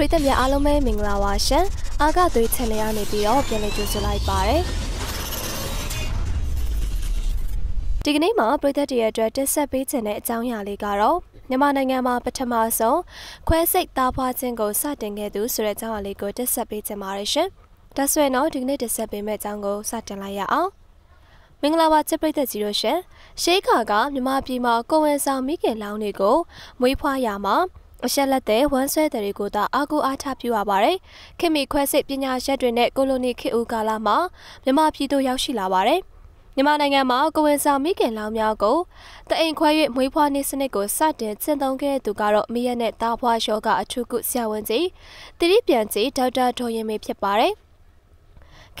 ပရိသတ်များအားလုံးပဲမင်္ဂလာပါရှင်။အာကသွေး channel ကနေပြီးတော့ပြန်လည်ကြိုဆိုလိုက်ပါရစေ။ဒီကနေ့မှာပရိသတ်တွေအတွက်တင်ဆက်ပေးခြင်းတဲ့အကြောင်းအရာလေးကတော့မြန်မာနိုင်ငံမှာပထမဆုံးခွဲစိတ်သားဖွာခြင်းကိုစတင်ခဲ့သူဆိုတဲ့အကြောင်းအရာလေးကိုတင်ဆက်ပေးခြင်းပါတယ်ရှင်။ဒါဆိုရင်တော့ဒီကနေ့တင်ဆက်ပေးမယ့်အကြောင်းကိုစတင်လိုက်ရအောင်။မင်္ဂလာပါချစ်ပရိသတ်ကြီးတို့ရှင်ရှေးခါကမြမပြည်မှာကိုဝင်ဆောင်မိခင်လောင်းတွေကိုမွေးဖွားရမှာအရှက်လက်တဲ့ဝမ်းဆွဲတဲ့တွေကိုသာအားကိုးအားချပြုရပါတယ်။ခင်မီခွဲစစ်ပညာရက်တွေနဲ့ကိုလိုနီခေတ်ဦးကာလမှာမြမပြည်သို့ရောက်ရှိလာပါတယ်။မြန်မာနိုင်ငံမှာကိုဝင်ဆောင်မိခင်လောင်းများကိုတအိမ်ခွဲ၍မွေးဖွားနေစနစ်ကိုစတင်ကျင့်သုံးခဲ့တဲ့သူကတော့မိရနဲ့တာဖွားယောဂအထုကုဆရာဝန်ကြီးတိရိပြန်ကြီးဒေါက်တာဒေါ်ရင်မေဖြစ်ပါတယ်။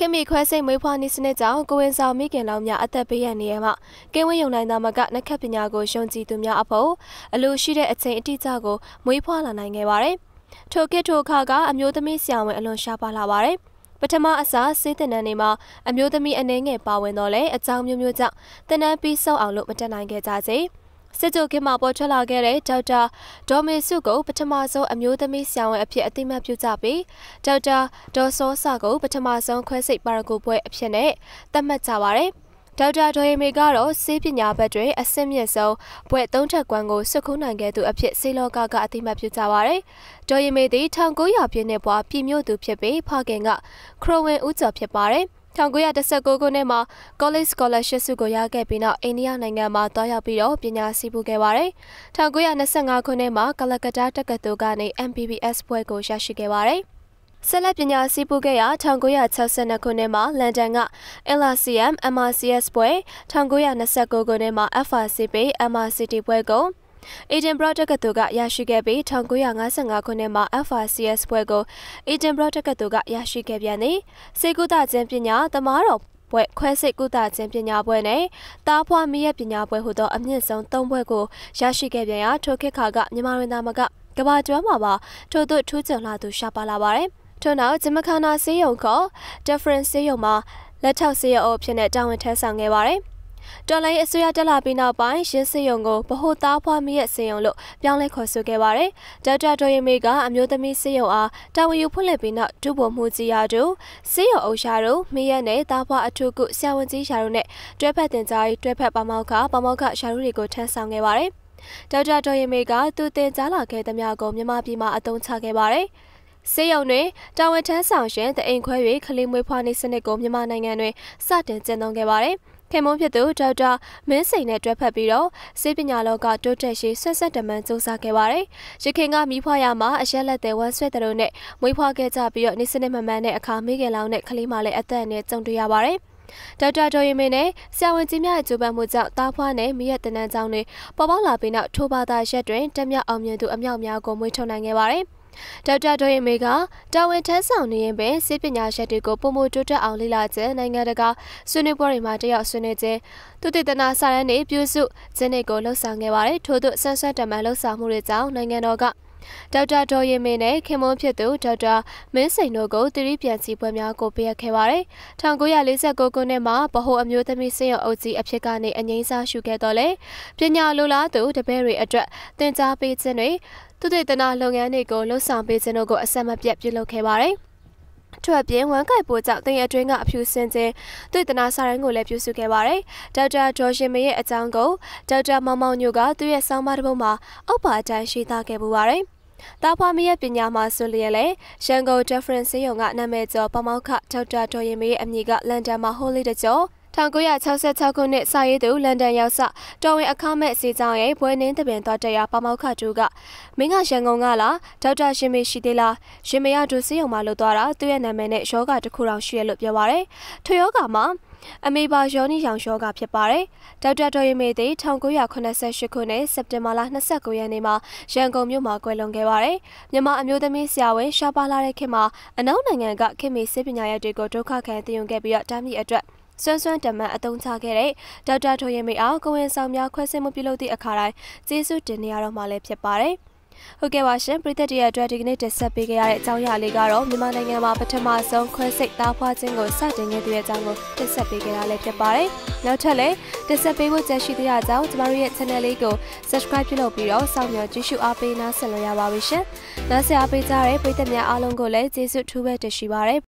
ခင်မီခွဲစိတ်မွေးဖွားနေစနစ်ကြောင့်ကိုဝင်ဆောင်မိခင်လောင်းများအသက်ပေးရနေရမှာကင်းဝင်းယုံနိုင်သားမကနှက်ခတ်ပညာကိုယုံကြည်သူများအဖို့အလိုရှိတဲ့အချိန်အတိအကျကိုမွေးဖွားလာနိုင်ခဲ့ပါတယ်။ထိုကစ်ထိုခါကအမျိုးသမီးဆရာဝန်အလွန်ရှားပါလာပါတယ်။ပထမအစားစေးတင်နန်းတွေမှာအမျိုးသမီးအနေငယ်ပါဝင်တော့လဲအကြောင်းမျိုးမျိုးကြောင့်တင်နန်းပြီးဆုံးအောင်လို့မတက်နိုင်ခဲ့ကြသေးဘူး။စစ်ကြိုခင်မှာပေါ်ထွက်လာခဲ့တဲ့ဒေါက်တာဒေါ်မေစုကို ပထမဆုံးအမျိုးသမီးဆရာဝန်အဖြစ်အသိမှတ်ပြုကြပြီးဒေါက်တာဒေါ်စောစာကို ပထမဆုံးခွဲစိတ်ပါရဂူပွဲအဖြစ်နဲ့သတ်မှတ်ကြပါတယ်။ဒေါက်တာဒေါ်ရီမေကတော့ဆေးပညာဘက်တွင်အဆင့်မြင့်ဆုံးဘွဲ့သုံးထက်ကွမ်းကိုစုခုနိုင်ခဲ့သူအဖြစ်ဆေးလောကကအသိမှတ်ပြုကြပါရယ်။ဒေါ်ရီမေသည်1900ပြည့်နှစ်ပွားပြည်မြို့သူဖြစ်ပြီးဖခင်ကခရိုဝင်ဦးကျော်ဖြစ်ပါရယ်။1919ခုနှစ်မှာ College Scholarship ဆုကိုရခဲ့ပြီးနောက်အိန္ဒိယနိုင်ငံမှာတွားရောက်ပြီးတော့ပညာရှိပူခဲ့ပါတယ်။1925ခုနှစ်မှာကလကတ္တာတက္ကသိုလ်ကနေ MBBS ဘွဲ့ကိုရရှိခဲ့ပါတယ်။ဆက်လက်ပညာစည်းပူးခဲ့ရာ1962ခုနှစ်မှာလန်ဒန်က LRCM MRCS ဘွဲ1929ခုနှစ်မှာ FRCP MRCT ဘွဲကို Edinburgh တက္ကသိုလ်ကရရှိခဲ့ပြီး1955ခုနှစ်မှာ FRCS ဘွဲ့ကို Edinburgh တက္ကသိုလ်ကရရှိခဲ့ပြန်သည်စေကုသခြင်းပညာသမားတော်ဘွဲ့ခွဲစိတ်ကုသခြင်းပညာဘွဲ့နဲ့တားဖွားမိရပညာဘွဲ့ဟူသောအမြင့်ဆုံး၃ဘွဲ့ကိုရရှိခဲ့ပြန်ရာထိုခေတ်ခါကမြန်မာဝန်သားမကကဘာကျွမ်းမှာပါထို့သို့ထူးချွန်လာသူရှာပါလာပါတယ်ထို့နောက်ဂျမခါနာဆေးရုံခေါ် Different ဆေးရုံမှာလက်ထောက်ဆေးရုံအဖြစ်နဲ့တာဝန်ထမ်းဆောင်ခဲ့ပါတယ်။တော်လိုင်းအစိုးရတက်လာပြီးနောက်ပိုင်းရင်းစင်ယုံကိုဗဟိုသားဖွားမရဲ့စင်ယုံလို့ပြောင်းလဲခေါ်ဆိုခဲ့ပါတယ်။ဒေါက်တာဒေါ်ရမေကအမျိုးသမီးစင်ယုံအားတာဝန်ယူဖွင့်လှစ်ပြီးနောက်ဒုဗိုလ်မှူးကြီးရာတို့စင်ယုံအုပ်ရှာတို့မရဲ့နဲ့သားဖွားအထုကုဆရာဝန်ကြီးရာတို့နဲ့တွဲဖက်တင်ကြားရေးတွဲဖက်ပါမောက္ခပါမောက္ခရာတို့တွေကိုထမ်းဆောင်ခဲ့ပါတယ်။ဒေါက်တာဒေါ်ရမေကသူတင်ကြားလာခဲ့သမျှကိုမြန်မာပြည်မှာအသုံးချခဲ့ပါတယ်။စေယုံတွင်တာဝန်ထမ်းဆောင်ရှင်တအိမ်ခွဲ၍ခလေးမွေးဖွားနေစနစ်ကိုမြန်မာနိုင်ငံတွင်စတင်ကျင့်သုံးခဲ့ပါတယ်။ခင်မုန်းဖြစ်သူဒေါက်တာမင်းစိန်နဲ့တွဲဖက်ပြီးတော့စေပညာလောကတိုးတက်ရေးဆက်ဆက်တမန်စူးစမ်းခဲ့ပါတယ်။ရခင်ကမိဖွားရမှာအရက်လက်သေးဝမ်းဆွဲတဲ့တို့နဲ့မွေးဖွားခဲ့ကြပြီးတော့နေစနစ်မမှန်တဲ့အခါမိခင်လောင်တဲ့ကလေးမလည်းအသက်အနဲ့ကြုံတွေ့ရပါတယ်။ဒေါက်တာဒေါ်ရင်မင်းနဲ့ဆရာဝန်ကြီးများရဲ့ကြိုးပမ်းမှုကြောင့်တားဖွားနဲ့မိရတနန်းကျောင်းတွေပေါ်ပေါက်လာပြီးနောက်ထိုဘာသာရက်တွင်တက်မြောက်အောင်မြင်သူအမြောက်များကိုမွေးထုတ်နိုင်ခဲ့ပါတယ်။ဒေါက်တာဒေါ်ရင်မေကတာဝန်ထမ်းဆောင်နေရင်ပဲစိတ်ပညာရှင်တွေကိုပုံမတိုးတက်အောင်လေ့လာခြင်းနိုင်ငံတကာဆွေးနွေးပွဲတွေမှာတက်ရောက်ဆွေးနွေးခြင်းသူတေသနာစာရန်တွေပြုစုခြင်းတွေကိုလှုပ်ဆောင်ခဲ့ပါတယ်ထို့သို့ဆန်းဆက်တမန်လှုပ်ဆောင်မှုတွေကြောင့်နိုင်ငံတော်ကဒေါက်တာဒေါ်ရင်မင်းနဲ့ခင်မွန်းဖြစ်သူဒေါက်တာမင်းစိန်တို့ကိုတိရိပြန်စီပွဲများကိုပေးအပ်ခဲ့ပါတယ်။1949ခုနှစ်မှာဗဟိုအမျိုးသမီးစင်ရအုပ်ကြီးအဖြစ်ကနေအငိမ့်စားရှုခဲ့တော့လေပညာလိုလားသူတပည့်တွေအတွက်သင်ကြားပေးခြင်းတွေသူတေသနာလုပ်ငန်းတွေကိုလှုပ်ဆောင်ပေးခြင်းတို့ကိုအဆက်မပြတ်ပြုလုပ်ခဲ့ပါတယ်။ထွက်ပြင်းဝမ်ကိုက်ပိုးကြောင့်တင်အတွင်းကအဖြူစင်ခြင်းသူတနာစာရန်ကိုလည်းပြုစုခဲ့ပါတယ်။ဒေါက်တာဒေါ်ရှင်မရဲ့အကြောင်းကိုဒေါက်တာမောင်မောင်ညိုကသူ့ရဲ့ဆောင်းပါးတစ်ပုဒ်မှာအောက်ပါအတိုင်းရှိသားခဲ့ပူပါတယ်။တာဖွာမရဲ့ပညာမှာဆိုလျက်လေရန်ကုန် Difference ရုံကနာမည်ကျော်ပမောက္ခဒေါက်တာဒေါ်ရင်မေးရဲ့အမည်ကလန်ဒန်မှာဟိုးလေးတကျော်1966ခုနှစ်စာရေးသူလန်ဒန်ရောက်စတော်ဝင်အခမဲ့စီကြောင်းရဲ့ဘွယ်နှင်းတပင်သွားတက်ရပမောက်ခတူကမင်းကရန်ကုန်ကလားဒေါက်တာရှင်မေရှိသေးလားရှင်မေရဒုစရုံမှာလို့သွားတာသူ့ရဲ့နာမည်နဲ့ယောဂတစ်ခုတောင်ရှိရလို့ပြောပါရယ်ထွေယောဂမှာအမေပါယောနီရောင်ယောဂဖြစ်ပါတယ်။ဒေါက်တာဒေါ်ရီမေသိ1988ခုနှစ်စက်တင်ဘာလ29ရက်နေ့မှာရန်ကုန်မြို့မှာကွယ်လွန်ခဲ့ပါတယ်။မြန်မာအမျိုးသမီးဆရာဝန်ရှားပါလာတဲ့ခေတ်မှာအနောက်နိုင်ငံကခေတ်မီဆေးပညာရပ်တွေကိုဒုက္ခခံသိယူခဲ့ပြီးတော့တားမြစ်အတွက်စွန်းစွန်းတမန်အသုံးချခဲ့တဲ့ဒေါက်တာထွေရင်မေအောင်ကိုဝင်ဆောင်များခွဲစင်မှုပြုလုပ်သည့်အခါတိုင်းကျေးဇူးတင်နေရတော့မှလည်းဖြစ်ပါတယ်။ဟုတ်ကဲ့ပါရှင်ပရိသတ်တွေအတွက်ဒီကနေ့တင်ဆက်ပေးခဲ့ရတဲ့အကြောင်းအရာလေးကတော့မြန်မာနိုင်ငံမှာပထမဆုံးခွဲစိတ်သားဖွာခြင်းကိုစတင်ခဲ့တဲ့အကြောင်းကိုတင်ဆက်ပေးခဲ့ရလည်းဖြစ်ပါတယ်။နောက်ထပ်လည်းတင်ဆက်ပေးဖို့ကြံရှိသေးတဲ့အကြောင်းကျမတို့ရဲ့ channel လေးကို subscribe ပြုလုပ်ပြီးတော့စောင့်မျှော်ကြည့်ရှုအားပေးနားဆင်လို့ရပါပြီရှင်။နားဆင်အားပေးကြတဲ့ပရိသတ်များအားလုံးကိုလည်းကျေးဇူးထူးပဲတင်ရှိပါရစေ။